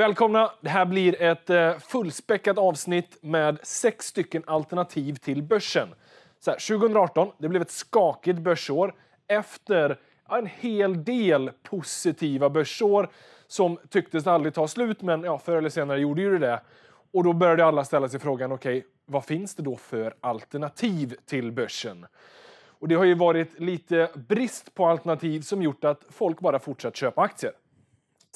Välkomna! Det här blir ett eh, fullspäckat avsnitt med sex stycken alternativ till börsen. Så här, 2018 det blev ett skakigt börsår efter en hel del positiva börsår som tycktes aldrig ta slut, men ja, förr eller senare gjorde ju det Och då började alla ställa sig frågan, okej, okay, vad finns det då för alternativ till börsen? Och det har ju varit lite brist på alternativ som gjort att folk bara fortsatt köpa aktier.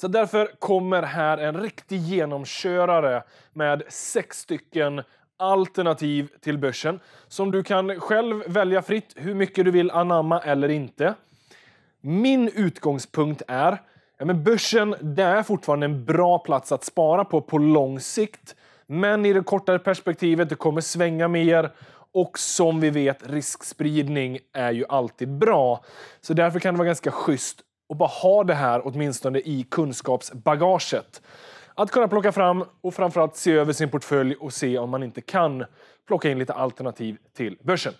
Så därför kommer här en riktig genomkörare med sex stycken alternativ till börsen som du kan själv välja fritt hur mycket du vill anamma eller inte. Min utgångspunkt är ja, men börsen det är fortfarande en bra plats att spara på på lång sikt. Men i det kortare perspektivet, det kommer svänga mer. Och som vi vet, riskspridning är ju alltid bra. Så därför kan det vara ganska schysst och bara ha det här åtminstone i kunskapsbagaget. Att kunna plocka fram och framförallt se över sin portfölj och se om man inte kan plocka in lite alternativ till börsen.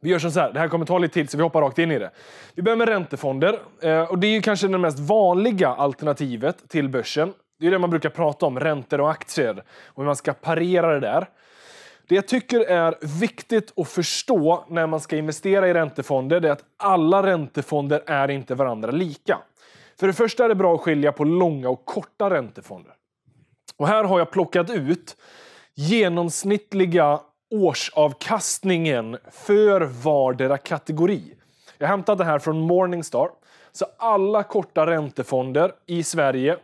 Vi gör som så här, det här kommer ta lite tid så vi hoppar rakt in i det. Vi börjar med räntefonder. Eh, och det är ju kanske det mest vanliga alternativet till börsen. Det är det man brukar prata om, räntor och aktier. Och hur man ska parera det där. Det jag tycker är viktigt att förstå när man ska investera i räntefonder är att alla räntefonder är inte varandra lika. För det första är det bra att skilja på långa och korta räntefonder. Och här har jag plockat ut genomsnittliga årsavkastningen för vardera kategori. Jag hämtade det här från Morningstar. Så alla korta räntefonder i Sverige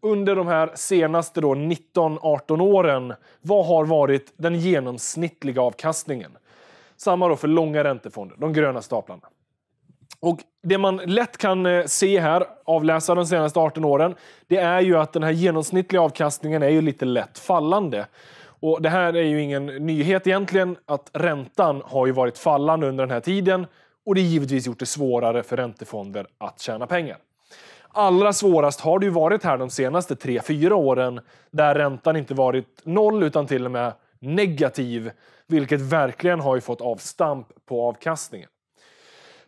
under de här senaste 19-18 åren, vad har varit den genomsnittliga avkastningen? Samma då för långa räntefonder, de gröna staplarna. Och det man lätt kan eh, se här, avläsa de senaste 18 åren, det är ju att den här genomsnittliga avkastningen är ju lite lätt fallande. Och det här är ju ingen nyhet egentligen, att räntan har ju varit fallande under den här tiden och det är givetvis gjort det svårare för räntefonder att tjäna pengar. Allra svårast har det ju varit här de senaste tre fyra åren där räntan inte varit noll utan till och med negativ, vilket verkligen har ju fått avstamp på avkastningen.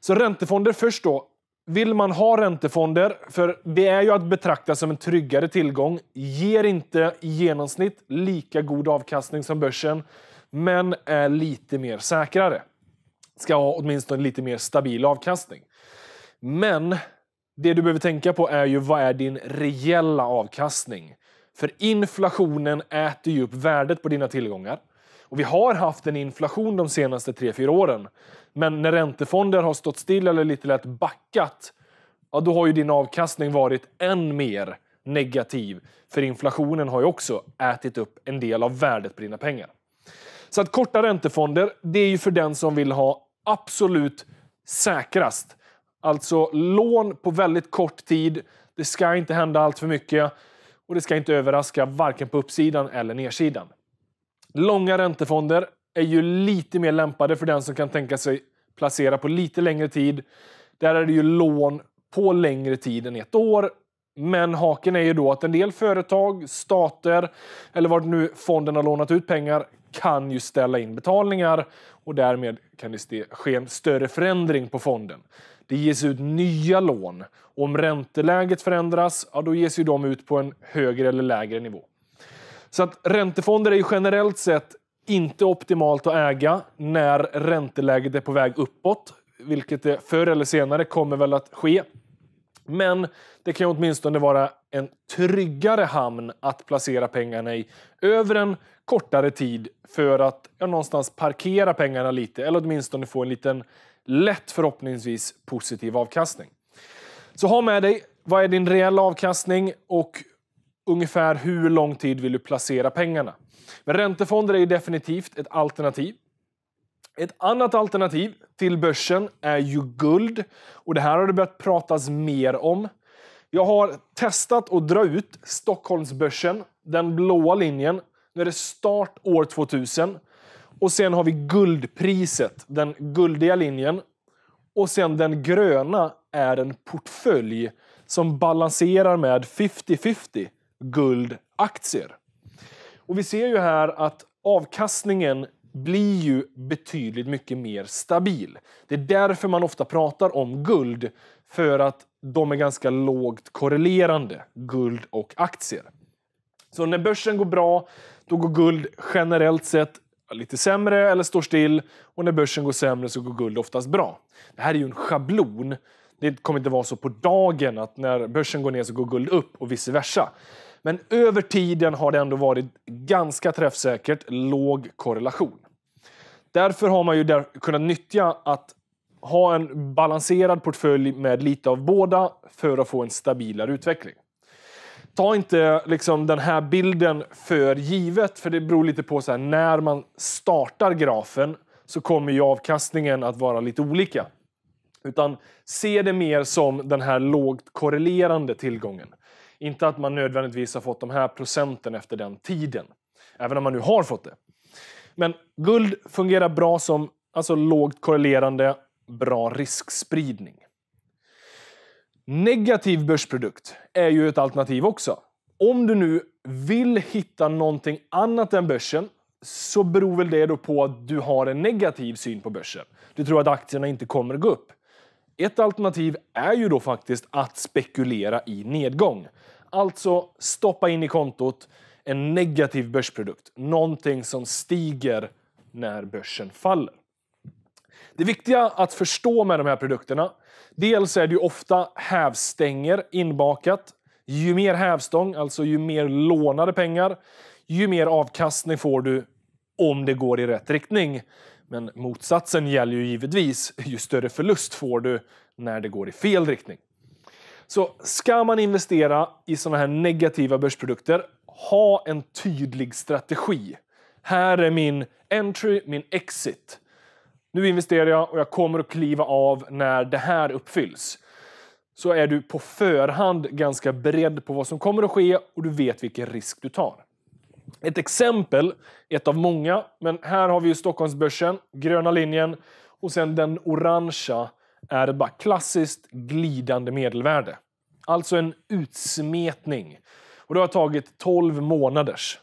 Så räntefonder först då. Vill man ha räntefonder, för det är ju att betrakta som en tryggare tillgång, ger inte i genomsnitt lika god avkastning som börsen, men är lite mer säkrare. Ska ha åtminstone lite mer stabil avkastning. Men det du behöver tänka på är ju vad är din reella avkastning? För inflationen äter ju upp värdet på dina tillgångar. Och vi har haft en inflation de senaste 3-4 åren. Men när räntefonder har stått still eller lite lätt backat, ja, då har ju din avkastning varit än mer negativ. För inflationen har ju också ätit upp en del av värdet på dina pengar. Så att korta räntefonder, det är ju för den som vill ha absolut säkrast Alltså lån på väldigt kort tid. Det ska inte hända allt för mycket och det ska inte överraska varken på uppsidan eller nedsidan. Långa räntefonder är ju lite mer lämpade för den som kan tänka sig placera på lite längre tid. Där är det ju lån på längre tid än ett år. Men haken är ju då att en del företag, stater eller vad nu fonden har lånat ut pengar kan ju ställa in betalningar och därmed kan det ske en större förändring på fonden. Det ges ut nya lån. Och om ränteläget förändras, ja, då ges ju de ut på en högre eller lägre nivå. Så att räntefonder är ju generellt sett inte optimalt att äga när ränteläget är på väg uppåt, vilket det förr eller senare kommer väl att ske. Men det kan åtminstone vara en tryggare hamn att placera pengarna i över en kortare tid för att ja, någonstans parkera pengarna lite eller åtminstone få en liten lätt förhoppningsvis positiv avkastning. Så ha med dig, vad är din reella avkastning och ungefär hur lång tid vill du placera pengarna? Men räntefonder är ju definitivt ett alternativ. Ett annat alternativ till börsen är ju guld. Och det här har det börjat pratas mer om. Jag har testat att dra ut Stockholmsbörsen, den blåa linjen. Nu är det start år 2000. Och sen har vi guldpriset, den guldiga linjen. Och sen den gröna är en portfölj som balanserar med 50-50 guldaktier. Och vi ser ju här att avkastningen blir ju betydligt mycket mer stabil. Det är därför man ofta pratar om guld, för att de är ganska lågt korrelerande, guld och aktier. Så när börsen går bra, då går guld generellt sett lite sämre eller står still. Och när börsen går sämre så går guld oftast bra. Det här är ju en schablon. Det kommer inte vara så på dagen att när börsen går ner så går guld upp och vice versa. Men över tiden har det ändå varit ganska träffsäkert låg korrelation. Därför har man ju där kunnat nyttja att ha en balanserad portfölj med lite av båda för att få en stabilare utveckling ta inte liksom, den här bilden för givet, för det beror lite på så här, när man startar grafen så kommer ju avkastningen att vara lite olika. Utan se det mer som den här lågt korrelerande tillgången. Inte att man nödvändigtvis har fått de här procenten efter den tiden. Även om man nu har fått det. Men guld fungerar bra som alltså lågt korrelerande, bra riskspridning. Negativ börsprodukt är ju ett alternativ också. Om du nu vill hitta någonting annat än börsen så beror väl det då på att du har en negativ syn på börsen. Du tror att aktierna inte kommer gå upp. Ett alternativ är ju då faktiskt att spekulera i nedgång. Alltså stoppa in i kontot en negativ börsprodukt. Någonting som stiger när börsen faller. Det viktiga att förstå med de här produkterna Dels är det ju ofta hävstänger inbakat. Ju mer hävstång, alltså ju mer lånade pengar, ju mer avkastning får du om det går i rätt riktning. Men motsatsen gäller ju givetvis. Ju större förlust får du när det går i fel riktning. Så ska man investera i sådana här negativa börsprodukter, ha en tydlig strategi. Här är min entry, min exit nu investerar jag och jag kommer att kliva av när det här uppfylls. Så är du på förhand ganska beredd på vad som kommer att ske och du vet vilken risk du tar. Ett exempel, ett av många, men här har vi ju Stockholmsbörsen, gröna linjen och sen den orangea är bara klassiskt glidande medelvärde. Alltså en utsmetning. Och det har tagit 12 månaders.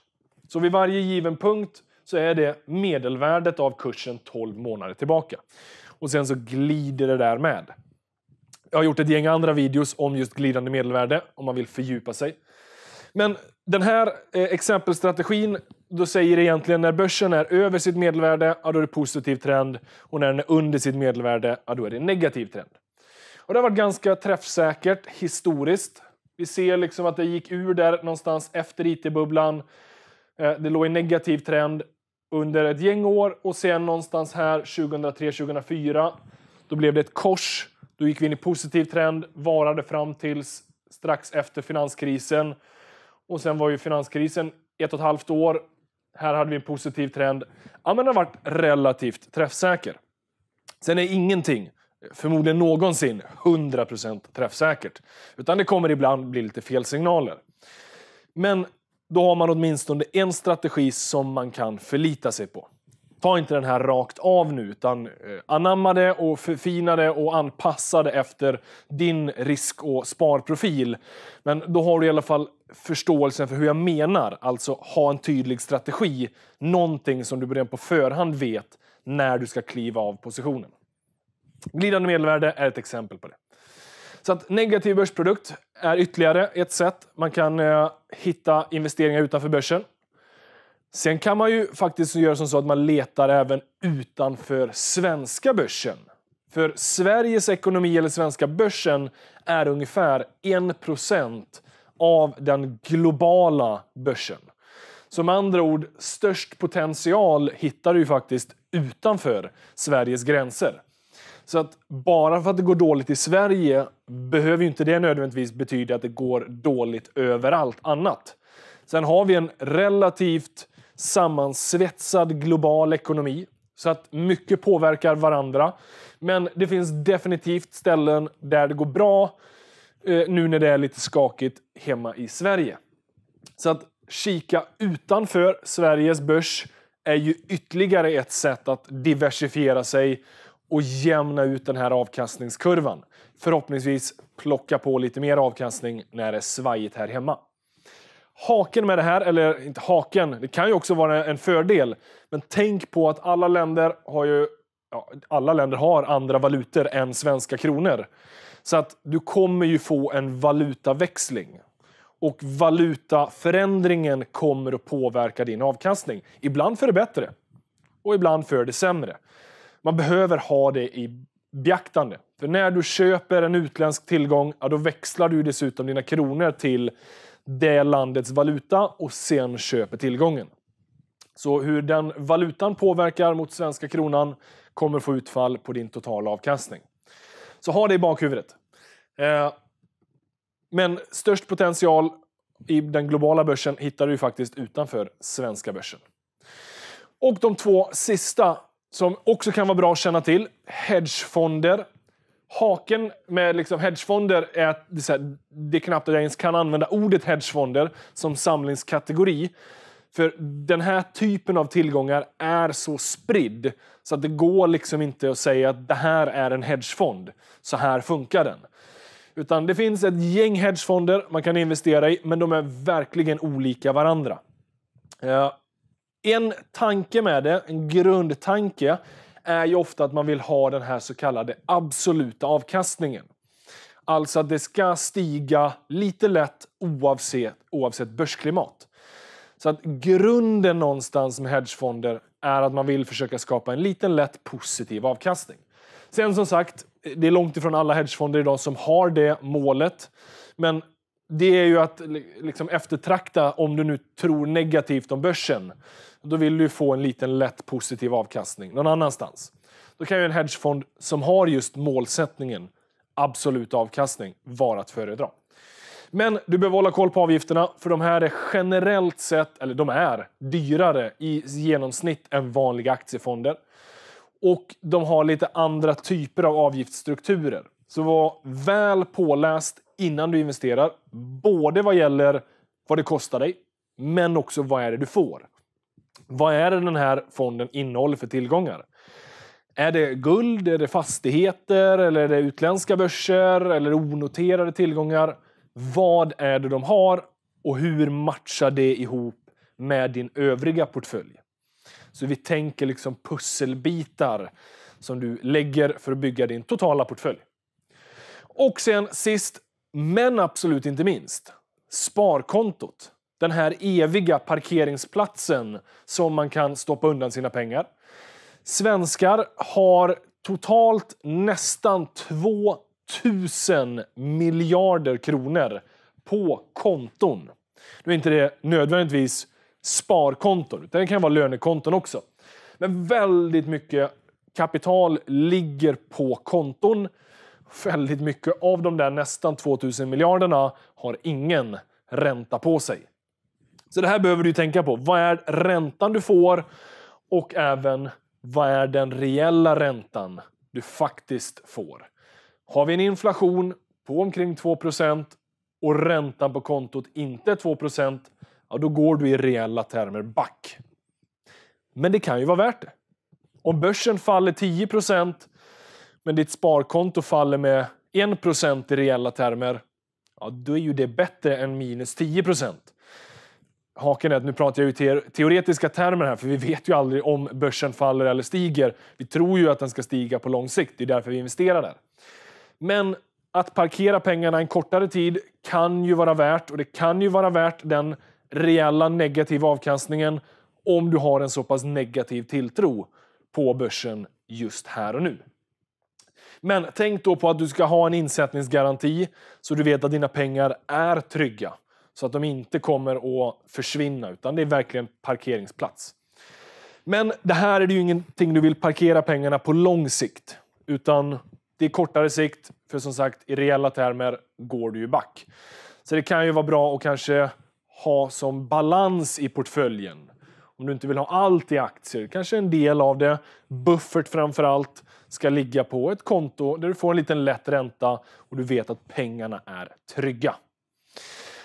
Så vid varje given punkt så är det medelvärdet av kursen 12 månader tillbaka. Och sen så glider det där med. Jag har gjort ett gäng andra videos om just glidande medelvärde om man vill fördjupa sig. Men den här eh, exempelstrategin då säger egentligen när börsen är över sitt medelvärde, ja, då är det positiv trend. Och när den är under sitt medelvärde, ja, då är det negativ trend. Och det har varit ganska träffsäkert historiskt. Vi ser liksom att det gick ur där någonstans efter IT-bubblan. Eh, det låg i negativ trend under ett gäng år och sen någonstans här 2003-2004 då blev det ett kors. Då gick vi in i positiv trend, varade fram tills strax efter finanskrisen. Och sen var ju finanskrisen ett och ett halvt år. Här hade vi en positiv trend. Ja, men den har varit relativt träffsäker. Sen är ingenting, förmodligen någonsin, 100% träffsäkert. Utan det kommer ibland bli lite felsignaler. Men då har man åtminstone en strategi som man kan förlita sig på. Ta inte den här rakt av nu, utan eh, anamma det och förfina det och anpassa det efter din risk och sparprofil. Men då har du i alla fall förståelsen för hur jag menar. Alltså ha en tydlig strategi, någonting som du redan på förhand vet när du ska kliva av positionen. Glidande medelvärde är ett exempel på det. Så att negativ börsprodukt är ytterligare ett sätt. Man kan eh, hitta investeringar utanför börsen. Sen kan man ju faktiskt göra som så att man letar även utanför svenska börsen. För Sveriges ekonomi, eller svenska börsen, är ungefär 1% av den globala börsen. Som andra ord, störst potential hittar du ju faktiskt utanför Sveriges gränser. Så att bara för att det går dåligt i Sverige behöver ju inte det nödvändigtvis betyda att det går dåligt överallt annat. Sen har vi en relativt sammansvetsad global ekonomi så att mycket påverkar varandra. Men det finns definitivt ställen där det går bra eh, nu när det är lite skakigt hemma i Sverige. Så att kika utanför Sveriges börs är ju ytterligare ett sätt att diversifiera sig och jämna ut den här avkastningskurvan. Förhoppningsvis plocka på lite mer avkastning när det är svajigt här hemma. Haken med det här, eller inte haken, det kan ju också vara en fördel. Men tänk på att alla länder har ju ja, alla länder har andra valutor än svenska kronor. Så att du kommer ju få en valutaväxling. Och valutaförändringen kommer att påverka din avkastning. Ibland för det bättre och ibland för det sämre man behöver ha det i beaktande. För när du köper en utländsk tillgång, ja, då växlar du dessutom dina kronor till det landets valuta och sen köper tillgången. Så hur den valutan påverkar mot svenska kronan kommer få utfall på din totala avkastning. Så ha det i bakhuvudet. Eh, men störst potential i den globala börsen hittar du faktiskt utanför svenska börsen. Och de två sista som också kan vara bra att känna till. Hedgefonder. Haken med liksom hedgefonder är att det är, här, det är knappt att jag ens kan använda ordet hedgefonder som samlingskategori. För den här typen av tillgångar är så spridd så att det går liksom inte att säga att det här är en hedgefond. Så här funkar den. Utan det finns ett gäng hedgefonder man kan investera i, men de är verkligen olika varandra. Eh, en tanke med det, en grundtanke, är ju ofta att man vill ha den här så kallade absoluta avkastningen. Alltså att det ska stiga lite lätt oavsett, oavsett börsklimat. Så att grunden någonstans med hedgefonder är att man vill försöka skapa en liten lätt positiv avkastning. Sen som sagt, det är långt ifrån alla hedgefonder idag som har det målet. Men det är ju att liksom eftertrakta om du nu tror negativt om börsen. Då vill du få en liten lätt positiv avkastning någon annanstans. Då kan ju en hedgefond som har just målsättningen absolut avkastning vara att föredra. Men du behöver hålla koll på avgifterna för de här är generellt sett, eller de är, dyrare i genomsnitt än vanliga aktiefonder. Och de har lite andra typer av avgiftsstrukturer. Så var väl påläst innan du investerar. Både vad gäller vad det kostar dig, men också vad är det du får. Vad är det den här fonden innehåller för tillgångar? Är det guld, är det fastigheter, eller är det utländska börser eller onoterade tillgångar? Vad är det de har och hur matchar det ihop med din övriga portfölj? Så vi tänker liksom pusselbitar som du lägger för att bygga din totala portfölj. Och sen sist, men absolut inte minst, sparkontot. Den här eviga parkeringsplatsen som man kan stoppa undan sina pengar. Svenskar har totalt nästan 2 miljarder kronor på konton. Nu är inte det nödvändigtvis sparkonton, utan det kan vara lönekonton också. Men väldigt mycket kapital ligger på konton väldigt mycket av de där nästan 2000 miljarderna har ingen ränta på sig. Så det här behöver du tänka på. Vad är räntan du får och även vad är den reella räntan du faktiskt får? Har vi en inflation på omkring 2 och räntan på kontot inte är 2 ja, då går du i reella termer back. Men det kan ju vara värt det. Om börsen faller 10 men ditt sparkonto faller med 1 i reella termer, ja, då är ju det bättre än minus 10 Haken är att nu pratar jag ju teoretiska termer här, för vi vet ju aldrig om börsen faller eller stiger. Vi tror ju att den ska stiga på lång sikt, det är därför vi investerar där. Men att parkera pengarna en kortare tid kan ju vara värt, och det kan ju vara värt den reella negativa avkastningen om du har en så pass negativ tilltro på börsen just här och nu. Men tänk då på att du ska ha en insättningsgaranti så du vet att dina pengar är trygga. Så att de inte kommer att försvinna, utan det är verkligen parkeringsplats. Men det här är det ju ingenting du vill parkera pengarna på lång sikt. Utan det är kortare sikt, för som sagt i reella termer går du ju back. Så det kan ju vara bra att kanske ha som balans i portföljen. Om du inte vill ha allt i aktier, kanske en del av det. Buffert framför allt ska ligga på ett konto där du får en liten lätt ränta och du vet att pengarna är trygga.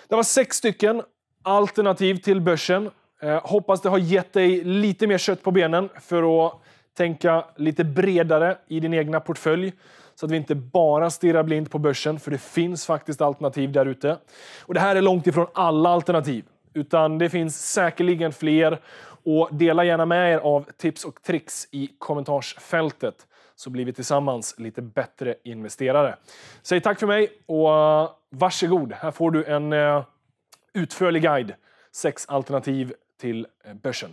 Det var sex stycken alternativ till börsen. Eh, hoppas det har gett dig lite mer kött på benen för att tänka lite bredare i din egna portfölj så att vi inte bara stirrar blint på börsen, för det finns faktiskt alternativ där ute. Och det här är långt ifrån alla alternativ. Utan det finns säkerligen fler. Och dela gärna med er av tips och tricks i kommentarsfältet så blir vi tillsammans lite bättre investerare. Säg tack för mig och eh, varsågod. Här får du en eh, utförlig guide. Sex alternativ till eh, börsen.